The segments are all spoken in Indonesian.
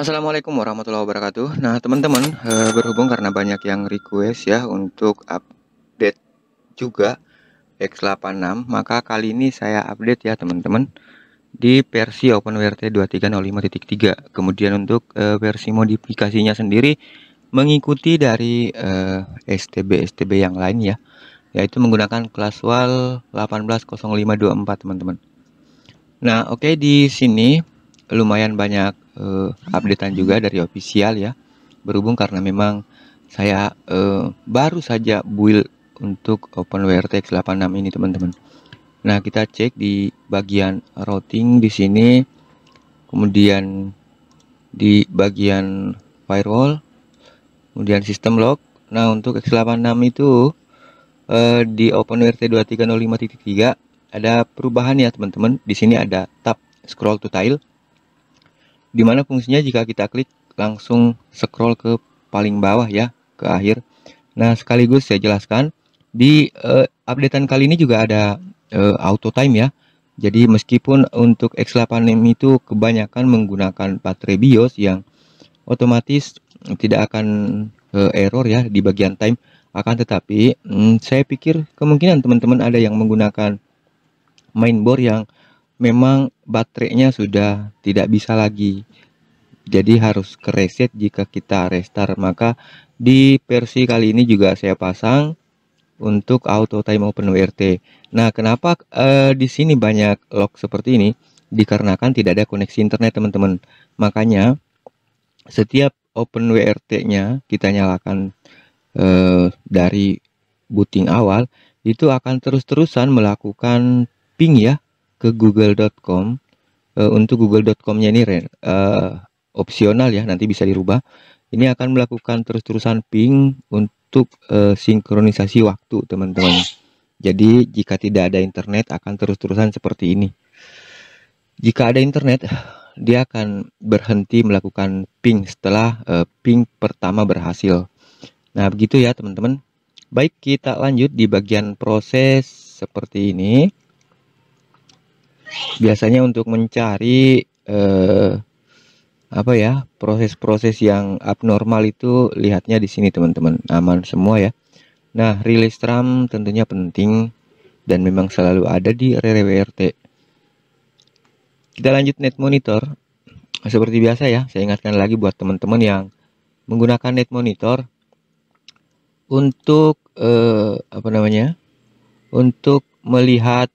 Assalamualaikum warahmatullahi wabarakatuh. Nah, teman-teman, eh, berhubung karena banyak yang request ya untuk update juga X86, maka kali ini saya update ya, teman-teman, di versi OpenWrt 2305.3. Kemudian untuk eh, versi modifikasinya sendiri mengikuti dari eh, STB-STB yang lain ya, yaitu menggunakan kelas wal 180524, teman-teman. Nah, oke okay, di sini lumayan banyak uh, updatean juga dari official ya. Berhubung karena memang saya uh, baru saja build untuk OpenWRT 86 ini teman-teman. Nah, kita cek di bagian routing di sini. Kemudian di bagian firewall, kemudian system lock Nah, untuk X86 itu eh, di OpenWrt 2305.3 ada perubahan ya, teman-teman. Di sini ada tab scroll to tile dimana fungsinya jika kita klik langsung scroll ke paling bawah ya ke akhir nah sekaligus saya jelaskan di uh, updatean kali ini juga ada uh, auto time ya jadi meskipun untuk X86 itu kebanyakan menggunakan baterai BIOS yang otomatis tidak akan uh, error ya di bagian time akan tetapi hmm, saya pikir kemungkinan teman-teman ada yang menggunakan mainboard yang memang baterainya sudah tidak bisa lagi jadi harus ke reset jika kita restart maka di versi kali ini juga saya pasang untuk auto time open WRT nah kenapa eh, di sini banyak lock seperti ini dikarenakan tidak ada koneksi internet teman-teman makanya setiap open WRT nya kita nyalakan eh, dari booting awal itu akan terus-terusan melakukan ping ya ke google.com uh, eh, untuk google.com-nya ini uh, opsional ya nanti bisa dirubah ini akan melakukan terus-terusan ping untuk uh, sinkronisasi waktu teman-teman jadi jika tidak ada internet akan terus-terusan seperti ini jika ada internet dia akan berhenti melakukan ping setelah uh, ping pertama berhasil. Nah, begitu ya teman-teman. Baik, kita lanjut di bagian proses seperti ini biasanya untuk mencari eh, apa ya proses-proses yang abnormal itu lihatnya di sini teman-teman aman semua ya nah rilis RAM tentunya penting dan memang selalu ada di RRWRT kita lanjut net monitor seperti biasa ya saya ingatkan lagi buat teman-teman yang menggunakan net monitor untuk eh, apa namanya untuk melihat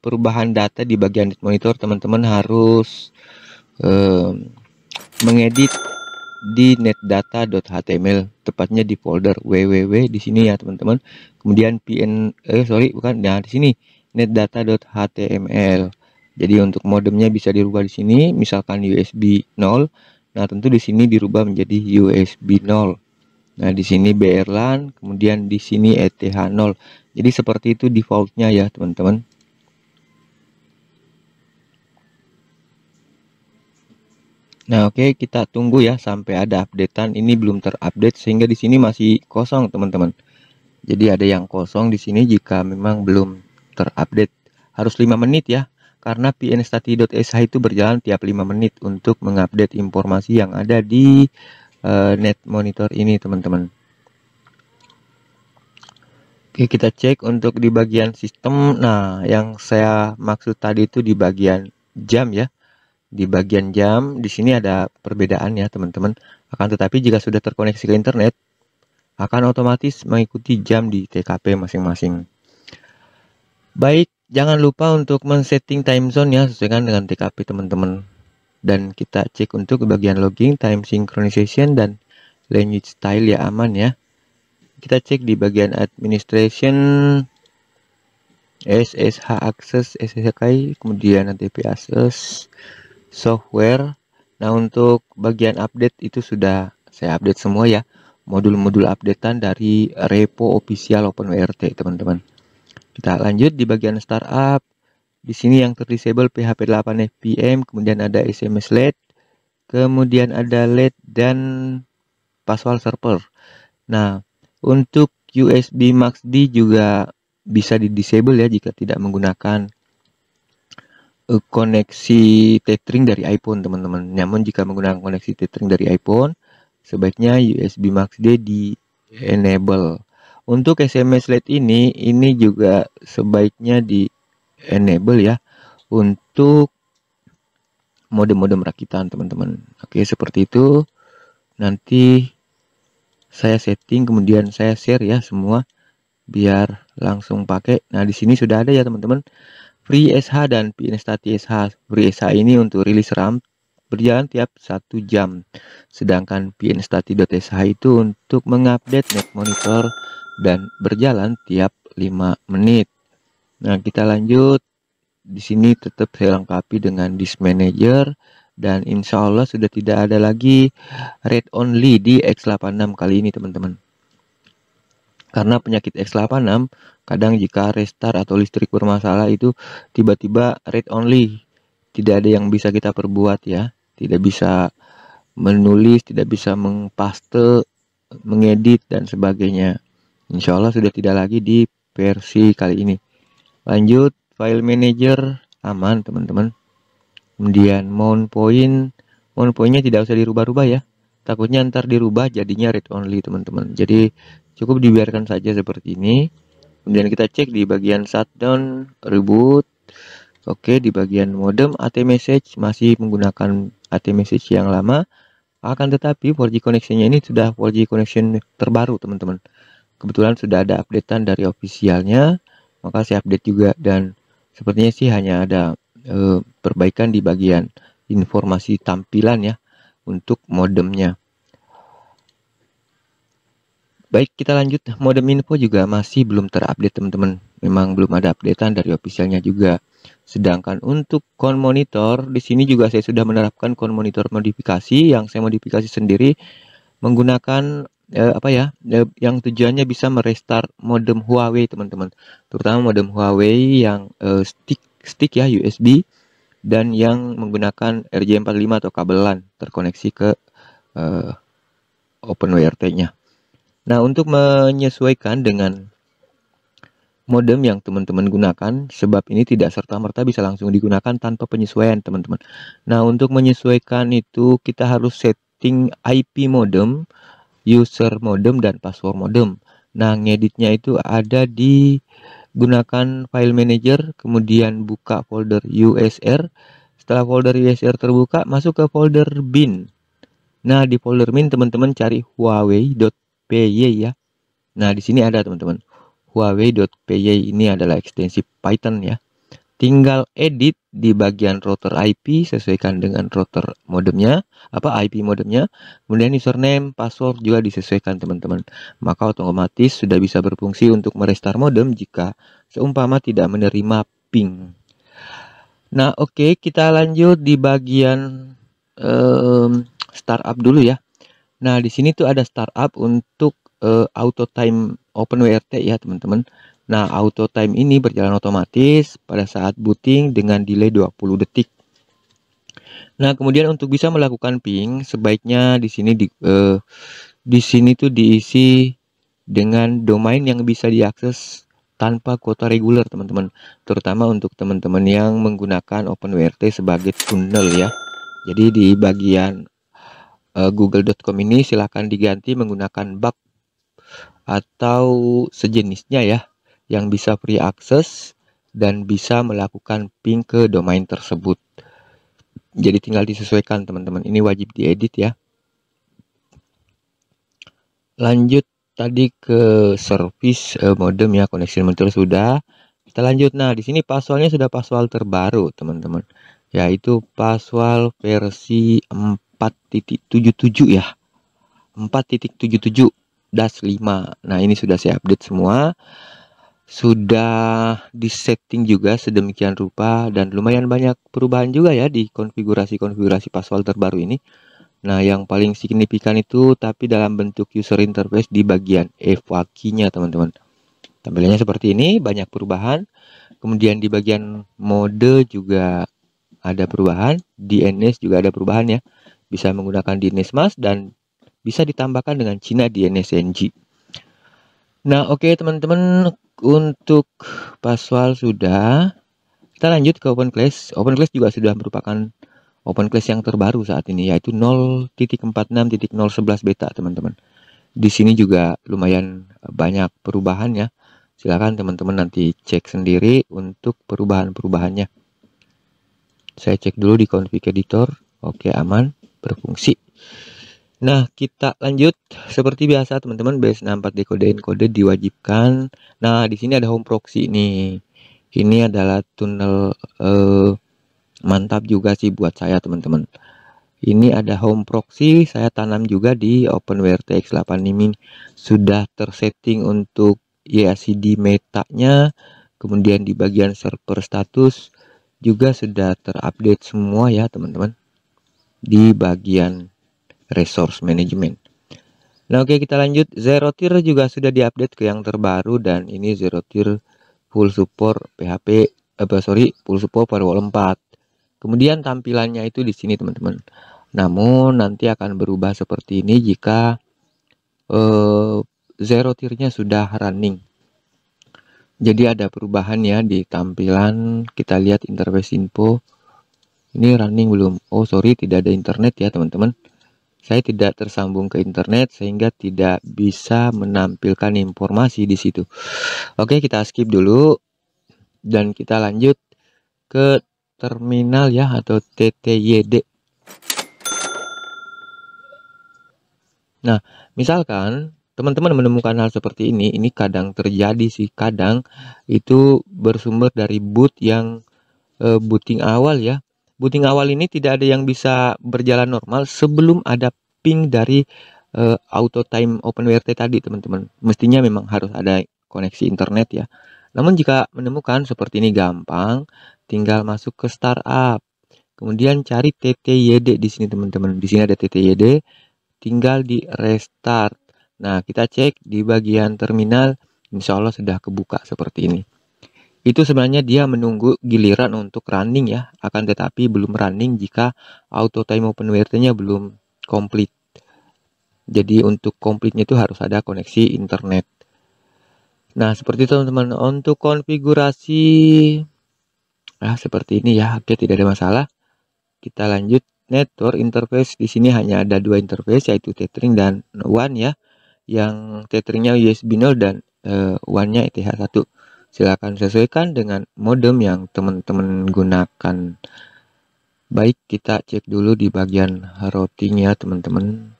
perubahan data di bagian monitor teman-teman harus eh, mengedit di netdata.html tepatnya di folder www di sini ya teman-teman kemudian pn eh sorry bukan nah di sini netdata.html jadi untuk modemnya bisa dirubah di sini misalkan USB 0 nah tentu di sini dirubah menjadi USB 0 nah di sini BRLAN kemudian di sini ETH 0 jadi seperti itu defaultnya ya teman-teman Nah, oke, okay, kita tunggu ya sampai ada updatean. Ini belum terupdate sehingga di sini masih kosong, teman-teman. Jadi ada yang kosong di sini jika memang belum terupdate. Harus 5 menit ya, karena pnstati.sh itu berjalan tiap 5 menit untuk mengupdate informasi yang ada di uh, net monitor ini, teman-teman. Oke, kita cek untuk di bagian sistem. Nah, yang saya maksud tadi itu di bagian jam ya di bagian jam, di sini ada perbedaan ya teman-teman. Akan tetapi jika sudah terkoneksi ke internet, akan otomatis mengikuti jam di TKP masing-masing. Baik, jangan lupa untuk men-setting time zone ya sesuaikan dengan TKP teman-teman. Dan kita cek untuk bagian logging, time synchronization, dan language style ya aman ya. Kita cek di bagian administration, SSH access, SSH kemudian nanti access, software. Nah, untuk bagian update itu sudah saya update semua ya. Modul-modul updatean dari repo official OpenWrt, teman-teman. Kita lanjut di bagian startup. Di sini yang terdisable PHP 8 FPM, kemudian ada SMS LED, kemudian ada LED dan password server. Nah, untuk USB Max D juga bisa di disable ya jika tidak menggunakan Eh, koneksi tethering dari iPhone teman-teman. Namun jika menggunakan koneksi tethering dari iPhone, sebaiknya USB Max-D di enable. Untuk SMS LED ini, ini juga sebaiknya di enable ya untuk mode-mode merakitan teman-teman. Oke, seperti itu. Nanti saya setting kemudian saya share ya semua biar langsung pakai. Nah, di sini sudah ada ya teman-teman. Free SH dan Pinestati SH. Free SH ini untuk rilis RAM berjalan tiap satu jam. Sedangkan Pinestati.sh itu untuk mengupdate net monitor dan berjalan tiap 5 menit. Nah, kita lanjut. Di sini tetap saya lengkapi dengan disk manager dan insya Allah sudah tidak ada lagi read only di X86 kali ini teman-teman. Karena penyakit X86 Kadang jika restart atau listrik bermasalah itu tiba-tiba read only. Tidak ada yang bisa kita perbuat ya. Tidak bisa menulis, tidak bisa mengpaste, mengedit dan sebagainya. Insya Allah sudah tidak lagi di versi kali ini. Lanjut file manager aman teman-teman. Kemudian mount point, mount pointnya tidak usah dirubah-rubah ya. Takutnya ntar dirubah jadinya read only teman-teman. Jadi cukup dibiarkan saja seperti ini kemudian kita cek di bagian shutdown reboot Oke, di bagian modem AT message masih menggunakan AT message yang lama. Akan tetapi 4G connection-nya ini sudah 4G connection terbaru, teman-teman. Kebetulan sudah ada updatean dari ofisialnya, maka saya update juga dan sepertinya sih hanya ada e, perbaikan di bagian informasi tampilan ya untuk modemnya. Baik, kita lanjut. Modem info juga masih belum terupdate, teman-teman. Memang belum ada updatean dari officialnya juga. Sedangkan untuk con monitor, di sini juga saya sudah menerapkan con monitor modifikasi yang saya modifikasi sendiri menggunakan eh, apa ya, eh, yang tujuannya bisa merestart modem Huawei, teman-teman. Terutama modem Huawei yang eh, stick stick ya USB dan yang menggunakan RJ45 atau kabel LAN terkoneksi ke eh, OpenWRT-nya. Nah, untuk menyesuaikan dengan modem yang teman-teman gunakan, sebab ini tidak serta-merta bisa langsung digunakan tanpa penyesuaian, teman-teman. Nah, untuk menyesuaikan itu kita harus setting IP modem, user modem, dan password modem. Nah, ngeditnya itu ada di gunakan file manager, kemudian buka folder USR. Setelah folder USR terbuka, masuk ke folder bin. Nah, di folder bin teman-teman cari huawei.com .py ya. Nah, di sini ada teman-teman. Huawei.py ini adalah ekstensi Python ya. Tinggal edit di bagian router IP sesuaikan dengan router modemnya, apa IP modemnya. Kemudian username, password juga disesuaikan teman-teman. Maka otomatis sudah bisa berfungsi untuk merestart modem jika seumpama tidak menerima ping. Nah, oke, okay, kita lanjut di bagian um, startup dulu ya. Nah, di sini tuh ada startup untuk uh, auto time open WRT ya, teman-teman. Nah, auto time ini berjalan otomatis pada saat booting dengan delay 20 detik. Nah, kemudian untuk bisa melakukan ping, sebaiknya di sini di uh, di sini tuh diisi dengan domain yang bisa diakses tanpa kuota reguler, teman-teman. Terutama untuk teman-teman yang menggunakan OpenWRT sebagai tunnel ya. Jadi di bagian uh, eh, google.com ini silahkan diganti menggunakan bug atau sejenisnya ya yang bisa free access dan bisa melakukan ping ke domain tersebut. Jadi tinggal disesuaikan teman-teman. Ini wajib diedit ya. Lanjut tadi ke service uh, modem ya koneksi monitor sudah. Kita lanjut. Nah, di sini passwordnya sudah password terbaru, teman-teman. Yaitu password versi 4 4.77 ya 4.77 das 5 nah ini sudah saya update semua sudah disetting juga sedemikian rupa dan lumayan banyak perubahan juga ya di konfigurasi-konfigurasi password terbaru ini nah yang paling signifikan itu tapi dalam bentuk user interface di bagian evakinya teman-teman tampilannya seperti ini banyak perubahan kemudian di bagian mode juga ada perubahan dns juga ada perubahan ya bisa menggunakan DNS mask dan bisa ditambahkan dengan Cina DNS NG. Nah, oke okay, teman-teman, untuk password sudah. Kita lanjut ke Open Class. Open Class juga sudah merupakan Open Class yang terbaru saat ini yaitu 0.46.011 beta, teman-teman. Di sini juga lumayan banyak perubahan ya. Silakan teman-teman nanti cek sendiri untuk perubahan-perubahannya. Saya cek dulu di config editor. Oke, okay, aman berfungsi. Nah, kita lanjut. Seperti biasa, teman-teman, BS64 dekodein kode diwajibkan. Nah, di sini ada home proxy nih. Ini adalah tunnel eh, mantap juga sih buat saya, teman-teman. Ini ada home proxy, saya tanam juga di open vertex 8 ini. Sudah tersetting untuk YACD metanya, kemudian di bagian server status juga sudah terupdate semua ya, teman-teman di bagian resource management. Nah, oke okay, kita lanjut. Zero Tier juga sudah diupdate ke yang terbaru dan ini Zero Tier full support PHP eh sorry, full support firewall 4. Kemudian tampilannya itu di sini, teman-teman. Namun nanti akan berubah seperti ini jika eh, Zero tiernya sudah running. Jadi ada perubahan ya di tampilan. Kita lihat interface info. Ini running belum. Oh, sorry tidak ada internet ya, teman-teman. Saya tidak tersambung ke internet sehingga tidak bisa menampilkan informasi di situ. Oke, kita skip dulu dan kita lanjut ke terminal ya atau TTYD. Nah, misalkan teman-teman menemukan hal seperti ini, ini kadang terjadi sih, kadang itu bersumber dari boot yang e, booting awal ya. Buting awal ini tidak ada yang bisa berjalan normal sebelum ada ping dari uh, auto time OpenWrt tadi teman-teman. Mestinya memang harus ada koneksi internet ya. Namun jika menemukan seperti ini gampang, tinggal masuk ke startup. Kemudian cari TTYD di sini teman-teman. Di sini ada TTYD, tinggal di restart. Nah, kita cek di bagian terminal, insya Allah sudah kebuka seperti ini itu sebenarnya dia menunggu giliran untuk running ya, akan tetapi belum running jika auto time open WRT-nya belum komplit. Jadi untuk komplitnya itu harus ada koneksi internet. Nah, seperti teman-teman untuk konfigurasi nah seperti ini ya, oke tidak ada masalah. Kita lanjut network interface di sini hanya ada dua interface yaitu tethering dan one ya. Yang tetheringnya USB 0 dan uh, one-nya ETH1. Silakan sesuaikan dengan modem yang teman-teman gunakan. Baik, kita cek dulu di bagian routing ya teman-teman.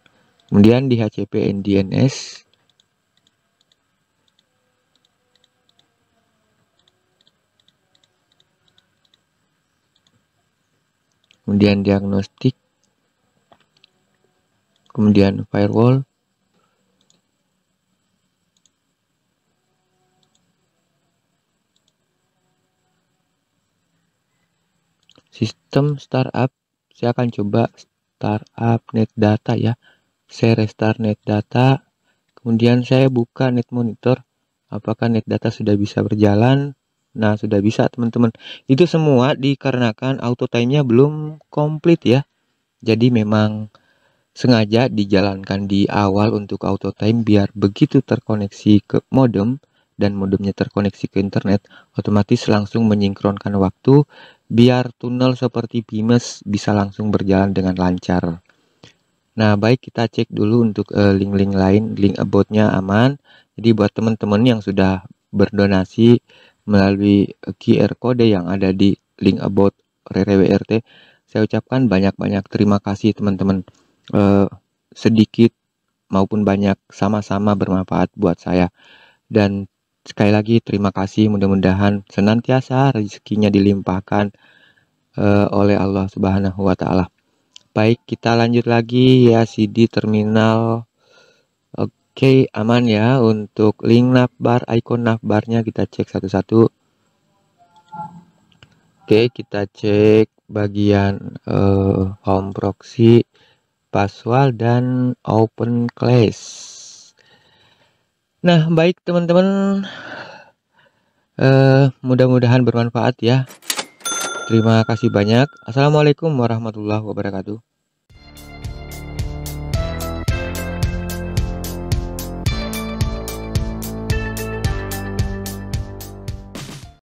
Kemudian di HCP NDNS. Kemudian diagnostik. Kemudian firewall. sistem startup saya akan coba startup net data ya saya restart net data kemudian saya buka net monitor apakah net data sudah bisa berjalan nah sudah bisa teman-teman itu semua dikarenakan auto time nya belum komplit ya jadi memang sengaja dijalankan di awal untuk auto time biar begitu terkoneksi ke modem dan modemnya terkoneksi ke internet otomatis langsung menyinkronkan waktu biar tunnel seperti Bimes bisa langsung berjalan dengan lancar. Nah, baik kita cek dulu untuk eh, link-link uh, lain, link aboutnya aman. Jadi buat teman-teman yang sudah berdonasi melalui eh, QR code yang ada di link about RRWRT, saya ucapkan banyak-banyak terima kasih teman-teman. Uh, sedikit maupun banyak sama-sama bermanfaat buat saya. Dan sekali lagi terima kasih mudah-mudahan senantiasa rezekinya dilimpahkan uh, oleh Allah Subhanahu wa taala. Baik, kita lanjut lagi ya CD terminal. Oke, okay, aman ya untuk link navbar, icon navbarnya kita cek satu-satu. Oke, okay, kita cek bagian uh, home proxy, password dan open class. Nah, baik teman-teman. Uh, mudah-mudahan bermanfaat ya. Terima kasih banyak. Assalamualaikum warahmatullahi wabarakatuh.